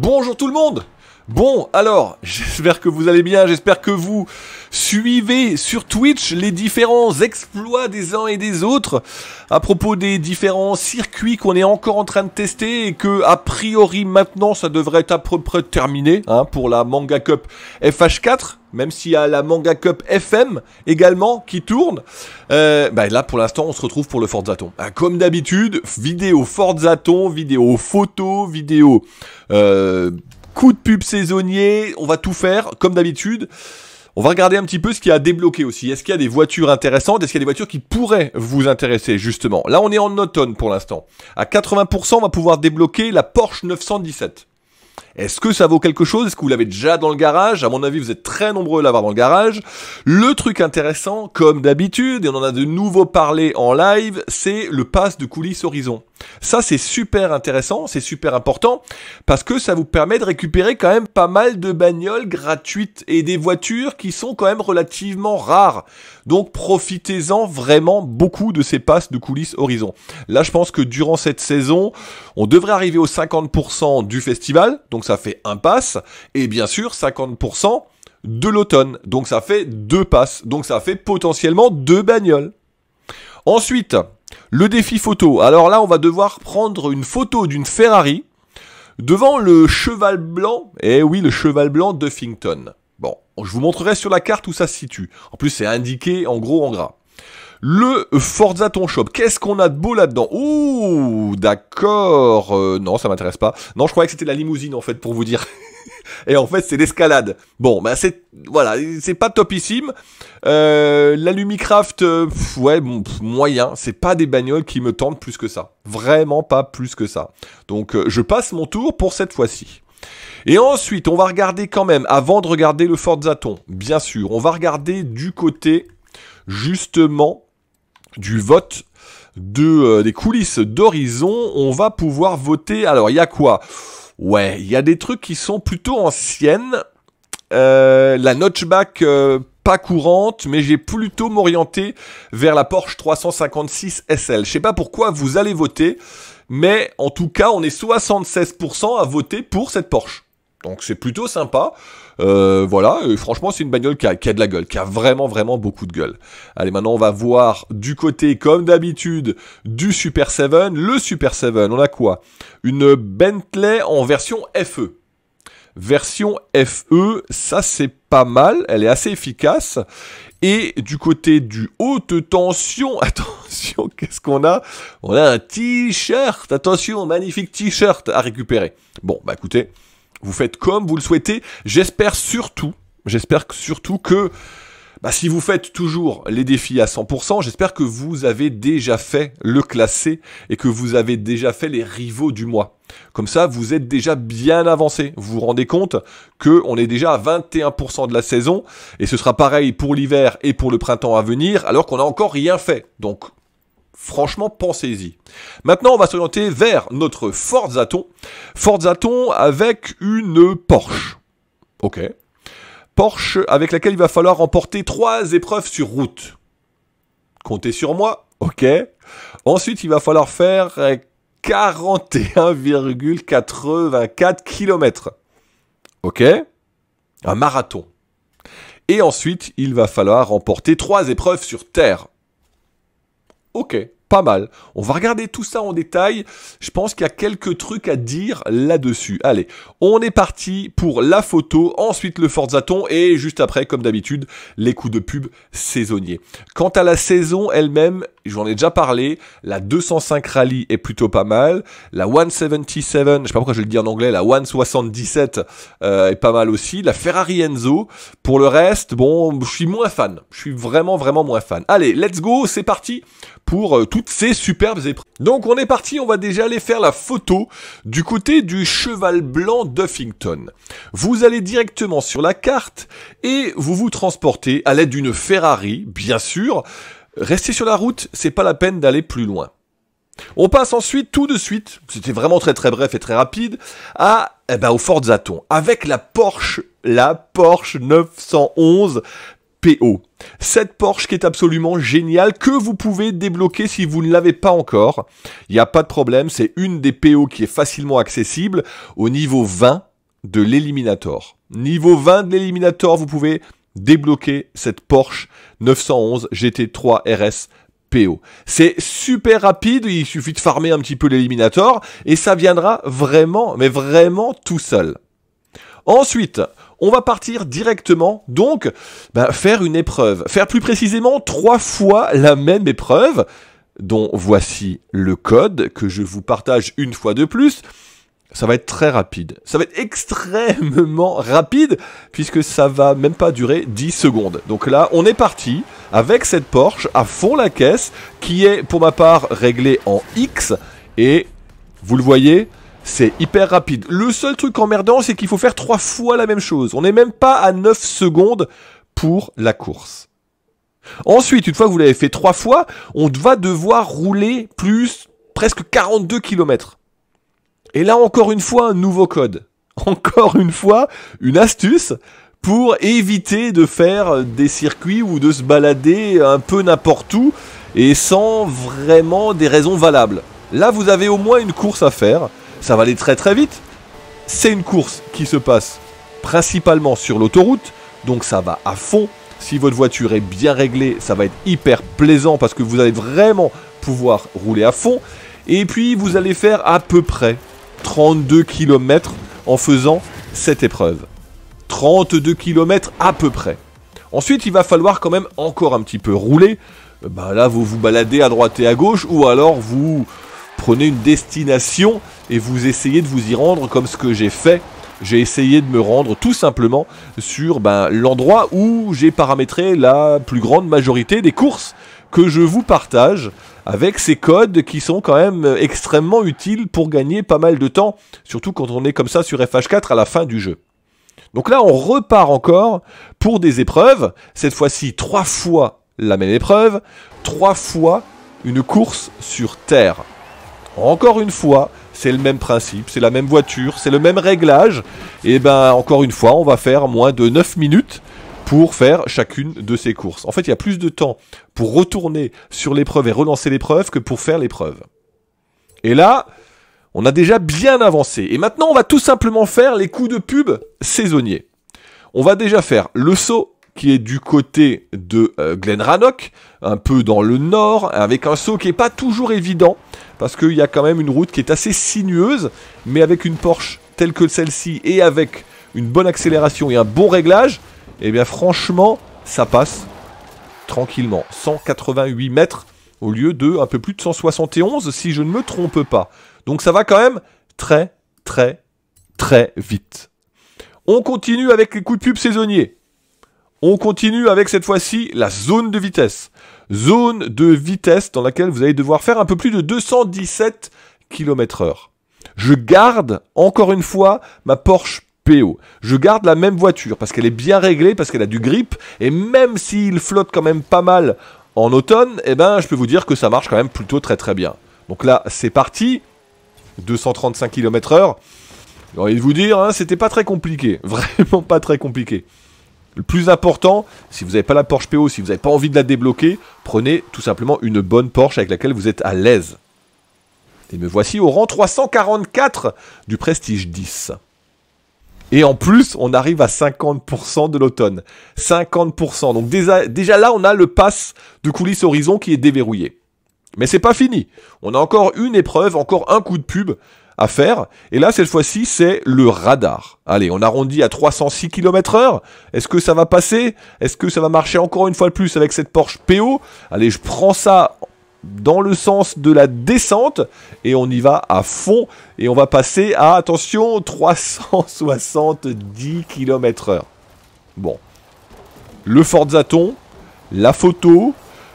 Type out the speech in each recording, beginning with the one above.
Bonjour tout le monde Bon, alors, j'espère que vous allez bien, j'espère que vous suivez sur Twitch les différents exploits des uns et des autres à propos des différents circuits qu'on est encore en train de tester et que, a priori, maintenant, ça devrait être à peu près terminé hein, pour la Manga Cup FH4 même s'il y a la Manga Cup FM également qui tourne. Euh, bah là, pour l'instant, on se retrouve pour le Forzaton. Zaton. Hein, comme d'habitude, vidéo Forzaton, vidéo photo, vidéo euh, coup de pub saisonnier, on va tout faire, comme d'habitude. On va regarder un petit peu ce qu'il y a à débloquer aussi. Est-ce qu'il y a des voitures intéressantes Est-ce qu'il y a des voitures qui pourraient vous intéresser, justement Là, on est en automne pour l'instant. À 80%, on va pouvoir débloquer la Porsche 917. Est-ce que ça vaut quelque chose Est-ce que vous l'avez déjà dans le garage À mon avis, vous êtes très nombreux à l'avoir dans le garage. Le truc intéressant, comme d'habitude, et on en a de nouveau parlé en live, c'est le pass de coulisses Horizon. Ça, c'est super intéressant, c'est super important, parce que ça vous permet de récupérer quand même pas mal de bagnoles gratuites et des voitures qui sont quand même relativement rares. Donc profitez-en vraiment beaucoup de ces passes de coulisses Horizon. Là, je pense que durant cette saison, on devrait arriver aux 50% du festival donc ça fait un pass, et bien sûr 50% de l'automne, donc ça fait deux passes, donc ça fait potentiellement deux bagnoles. Ensuite, le défi photo. Alors là, on va devoir prendre une photo d'une Ferrari devant le cheval blanc, eh oui, le cheval blanc de Fington, Bon, je vous montrerai sur la carte où ça se situe. En plus, c'est indiqué en gros en gras. Le Forza Ton Shop, qu'est-ce qu'on a de beau là-dedans Ouh, d'accord. Euh, non, ça m'intéresse pas. Non, je croyais que c'était la limousine en fait pour vous dire. Et en fait, c'est l'escalade. Bon, bah c'est voilà, c'est pas topissime. Euh, la Lumicraft, euh, ouais, bon, moyen. C'est pas des bagnoles qui me tentent plus que ça. Vraiment pas plus que ça. Donc, euh, je passe mon tour pour cette fois-ci. Et ensuite, on va regarder quand même, avant de regarder le Zaton, bien sûr, on va regarder du côté, justement, du vote de, euh, des coulisses d'Horizon, on va pouvoir voter. Alors, il y a quoi Ouais, il y a des trucs qui sont plutôt anciennes. Euh, la notchback euh, pas courante, mais j'ai plutôt m'orienter vers la Porsche 356 SL. Je sais pas pourquoi vous allez voter, mais en tout cas, on est 76% à voter pour cette Porsche. Donc c'est plutôt sympa. Euh, voilà, franchement c'est une bagnole qui a, de la gueule, qui a vraiment vraiment beaucoup de gueule. Allez, maintenant on va voir du côté, comme d'habitude, du Super 7. Le Super 7, on a quoi Une Bentley en version FE. Version FE, ça c'est pas mal, elle est assez efficace. Et du côté du haute tension, attention, qu'est-ce qu'on a On a un t-shirt, attention, magnifique t-shirt à récupérer. Bon, bah écoutez, vous faites comme vous le souhaitez. J'espère surtout, j'espère surtout que bah, si vous faites toujours les défis à 100%, j'espère que vous avez déjà fait le classé et que vous avez déjà fait les rivaux du mois. Comme ça, vous êtes déjà bien avancé. Vous vous rendez compte qu'on est déjà à 21% de la saison et ce sera pareil pour l'hiver et pour le printemps à venir alors qu'on n'a encore rien fait. Donc, Franchement, pensez-y. Maintenant, on va s'orienter vers notre Ford Zaton avec une Porsche. Ok. Porsche avec laquelle il va falloir remporter trois épreuves sur route. Comptez sur moi. Ok. Ensuite, il va falloir faire 41,84 km. Ok. Un marathon. Et ensuite, il va falloir remporter trois épreuves sur terre ok, pas mal. On va regarder tout ça en détail. Je pense qu'il y a quelques trucs à dire là-dessus. Allez, on est parti pour la photo, ensuite le Forzaton et juste après, comme d'habitude, les coups de pub saisonniers. Quant à la saison elle-même, j'en ai déjà parlé, la 205 Rally est plutôt pas mal. La 177, je ne sais pas pourquoi je le dis en anglais, la 177 euh, est pas mal aussi. La Ferrari Enzo. Pour le reste, bon, je suis moins fan. Je suis vraiment, vraiment moins fan. Allez, let's go, c'est parti pour euh, toutes ces superbes épreuves. Donc on est parti, on va déjà aller faire la photo du côté du cheval blanc Duffington. Vous allez directement sur la carte et vous vous transportez à l'aide d'une Ferrari, bien sûr. Restez sur la route, c'est pas la peine d'aller plus loin. On passe ensuite tout de suite, c'était vraiment très très bref et très rapide, à eh ben, au Zaton avec la Porsche, la Porsche 911 PO. Cette Porsche qui est absolument géniale, que vous pouvez débloquer si vous ne l'avez pas encore. Il n'y a pas de problème, c'est une des PO qui est facilement accessible au niveau 20 de l'Eliminator. Niveau 20 de l'Eliminator, vous pouvez débloquer cette Porsche 911 GT3 RS PO. C'est super rapide, il suffit de farmer un petit peu l'Eliminator et ça viendra vraiment, mais vraiment tout seul. Ensuite, on va partir directement, donc, bah, faire une épreuve. Faire plus précisément trois fois la même épreuve, dont voici le code que je vous partage une fois de plus. Ça va être très rapide. Ça va être extrêmement rapide, puisque ça va même pas durer 10 secondes. Donc là, on est parti avec cette Porsche à fond la caisse, qui est pour ma part réglée en X, et vous le voyez, c'est hyper rapide. Le seul truc emmerdant, c'est qu'il faut faire trois fois la même chose. On n'est même pas à 9 secondes pour la course. Ensuite, une fois que vous l'avez fait trois fois, on va devoir rouler plus presque 42 km. Et là, encore une fois, un nouveau code. Encore une fois, une astuce pour éviter de faire des circuits ou de se balader un peu n'importe où et sans vraiment des raisons valables. Là, vous avez au moins une course à faire ça va aller très très vite. C'est une course qui se passe principalement sur l'autoroute, donc ça va à fond. Si votre voiture est bien réglée, ça va être hyper plaisant parce que vous allez vraiment pouvoir rouler à fond. Et puis vous allez faire à peu près 32 km en faisant cette épreuve. 32 km à peu près. Ensuite, il va falloir quand même encore un petit peu rouler. Euh, bah là, vous vous baladez à droite et à gauche, ou alors vous prenez une destination et vous essayez de vous y rendre comme ce que j'ai fait. J'ai essayé de me rendre tout simplement sur ben, l'endroit où j'ai paramétré la plus grande majorité des courses que je vous partage avec ces codes qui sont quand même extrêmement utiles pour gagner pas mal de temps, surtout quand on est comme ça sur FH4 à la fin du jeu. Donc là, on repart encore pour des épreuves, cette fois-ci trois fois la même épreuve, trois fois une course sur Terre. Encore une fois, c'est le même principe, c'est la même voiture, c'est le même réglage. Et ben encore une fois, on va faire moins de 9 minutes pour faire chacune de ces courses. En fait, il y a plus de temps pour retourner sur l'épreuve et relancer l'épreuve que pour faire l'épreuve. Et là, on a déjà bien avancé. Et maintenant, on va tout simplement faire les coups de pub saisonniers. On va déjà faire le saut qui est du côté de euh, Glen Rannoch, un peu dans le nord, avec un saut qui n'est pas toujours évident, parce qu'il y a quand même une route qui est assez sinueuse, mais avec une Porsche telle que celle-ci, et avec une bonne accélération et un bon réglage, et eh bien franchement, ça passe tranquillement. 188 mètres au lieu de un peu plus de 171, si je ne me trompe pas. Donc ça va quand même très, très, très vite. On continue avec les coups de pub saisonniers. On continue avec cette fois-ci la zone de vitesse. Zone de vitesse dans laquelle vous allez devoir faire un peu plus de 217 km heure. Je garde, encore une fois, ma Porsche PO. Je garde la même voiture parce qu'elle est bien réglée, parce qu'elle a du grip, et même s'il flotte quand même pas mal en automne, eh ben, je peux vous dire que ça marche quand même plutôt très très bien. Donc là, c'est parti. 235 km heure. J'ai envie de vous dire, hein, c'était pas très compliqué. Vraiment pas très compliqué. Le plus important, si vous n'avez pas la Porsche PO, si vous n'avez pas envie de la débloquer, prenez tout simplement une bonne Porsche avec laquelle vous êtes à l'aise. Et me voici au rang 344 du Prestige 10. Et en plus, on arrive à 50% de l'automne. 50%. Donc déjà, là, on a le pass de coulisses Horizon qui est déverrouillé. Mais c'est pas fini. On a encore une épreuve, encore un coup de pub à faire. Et là, cette fois-ci, c'est le radar. Allez, on arrondit à 306 km heure. Est-ce que ça va passer Est-ce que ça va marcher encore une fois de plus avec cette Porsche PO Allez, je prends ça dans le sens de la descente et on y va à fond et on va passer à, attention, 370 km heure. Bon. Le Forzaton, la photo,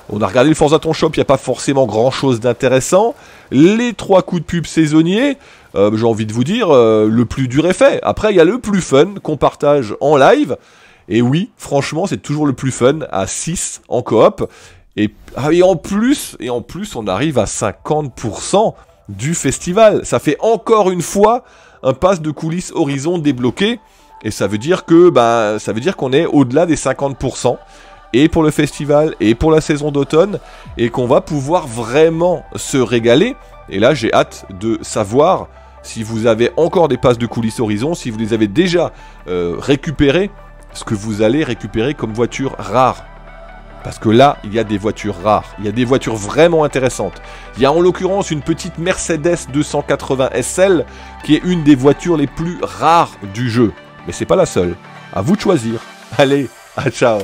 on a regardé le Forzaton Shop, il n'y a pas forcément grand chose d'intéressant les trois coups de pub saisonniers, euh, j'ai envie de vous dire, euh, le plus dur est fait. Après, il y a le plus fun qu'on partage en live. Et oui, franchement, c'est toujours le plus fun à 6 en coop. Ah, et, en plus, et en plus, on arrive à 50% du festival. Ça fait encore une fois un pass de coulisses horizon débloqué. Et ça veut dire que, bah, ça veut dire qu'on est au-delà des 50% et pour le festival et pour la saison d'automne et qu'on va pouvoir vraiment se régaler. Et là, j'ai hâte de savoir si vous avez encore des passes de coulisses Horizon, si vous les avez déjà euh, récupérées, ce que vous allez récupérer comme voiture rare. Parce que là, il y a des voitures rares, il y a des voitures vraiment intéressantes. Il y a en l'occurrence une petite Mercedes 280 SL qui est une des voitures les plus rares du jeu. Mais c'est pas la seule. À vous de choisir. Allez, à ciao.